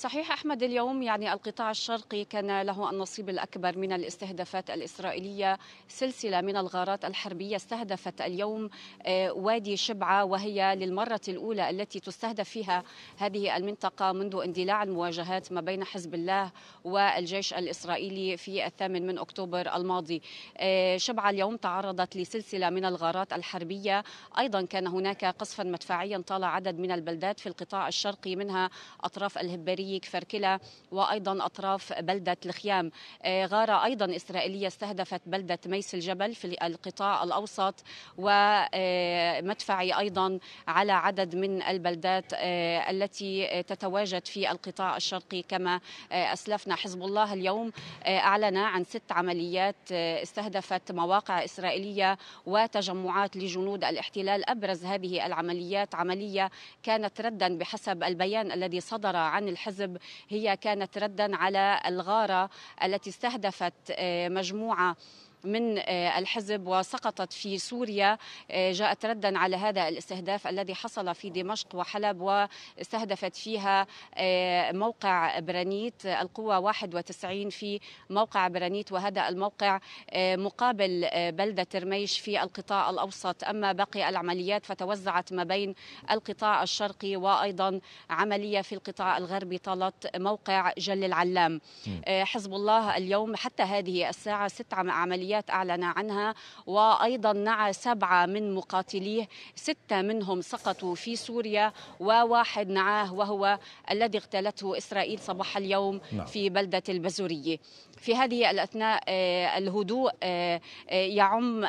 صحيح احمد اليوم يعني القطاع الشرقي كان له النصيب الاكبر من الاستهدافات الاسرائيليه، سلسله من الغارات الحربيه استهدفت اليوم آه، وادي شبعه وهي للمره الاولى التي تستهدف فيها هذه المنطقه منذ اندلاع المواجهات ما بين حزب الله والجيش الاسرائيلي في الثامن من اكتوبر الماضي. آه، شبعه اليوم تعرضت لسلسله من الغارات الحربيه، ايضا كان هناك قصفا مدفعيا طال عدد من البلدات في القطاع الشرقي منها اطراف الهباريه اللاذقية كفركلة وأيضا أطراف بلدة الخيام آه، غارة أيضا إسرائيلية استهدفت بلدة ميس الجبل في القطاع الأوسط ومدفعي آه، أيضا على عدد من البلدات آه، التي تتواجد في القطاع الشرقي كما أسلفنا حزب الله اليوم أعلن عن ست عمليات استهدفت مواقع إسرائيلية وتجمعات لجنود الاحتلال أبرز هذه العمليات عملية كانت ردا بحسب البيان الذي صدر عن الحزب الحزب هي كانت ردا على الغارة التي استهدفت آه، مجموعة من آه، الحزب وسقطت في سوريا آه، جاءت ردا على هذا الاستهداف الذي حصل في دمشق وحلب واستهدفت فيها آه، موقع برانيت القوة 91 في موقع برانيت وهذا الموقع مقابل بلدة ترميش في القطاع الأوسط أما باقي العمليات فتوزعت ما بين القطاع الشرقي وأيضا عملية في القطاع الغربي طالت موقع جل العلام حزب الله اليوم حتى هذه الساعة ست عمليات عمليات أعلن عنها وأيضا نعى سبعة من مقاتليه ستة منهم سقطوا في سوريا وواحد نعاه وهو الذي اغتالته إسرائيل صباح اليوم نعم. في بلدة البزورية في هذه الأثناء آه، الهدوء آه، آه، يعم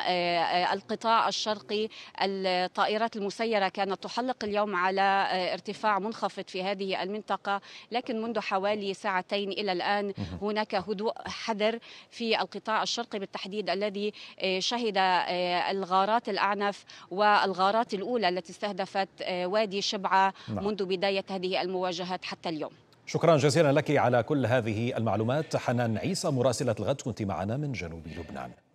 القطاع الشرقي الطائرات المسيرة كانت تحلق اليوم على ارتفاع منخفض في هذه المنطقة لكن منذ حوالي ساعتين إلى الآن هناك هدوء حذر في القطاع الشرقي بالتحديد بالتحديد الذي آه، شهد آه، الغارات الأعنف والغارات الأولى التي استهدفت آه، وادي شبعة نعم. منذ بداية هذه المواجهات حتى اليوم شكرا جزيلا لك على كل هذه المعلومات حنان عيسى مراسلة الغد كنت معنا من جنوب لبنان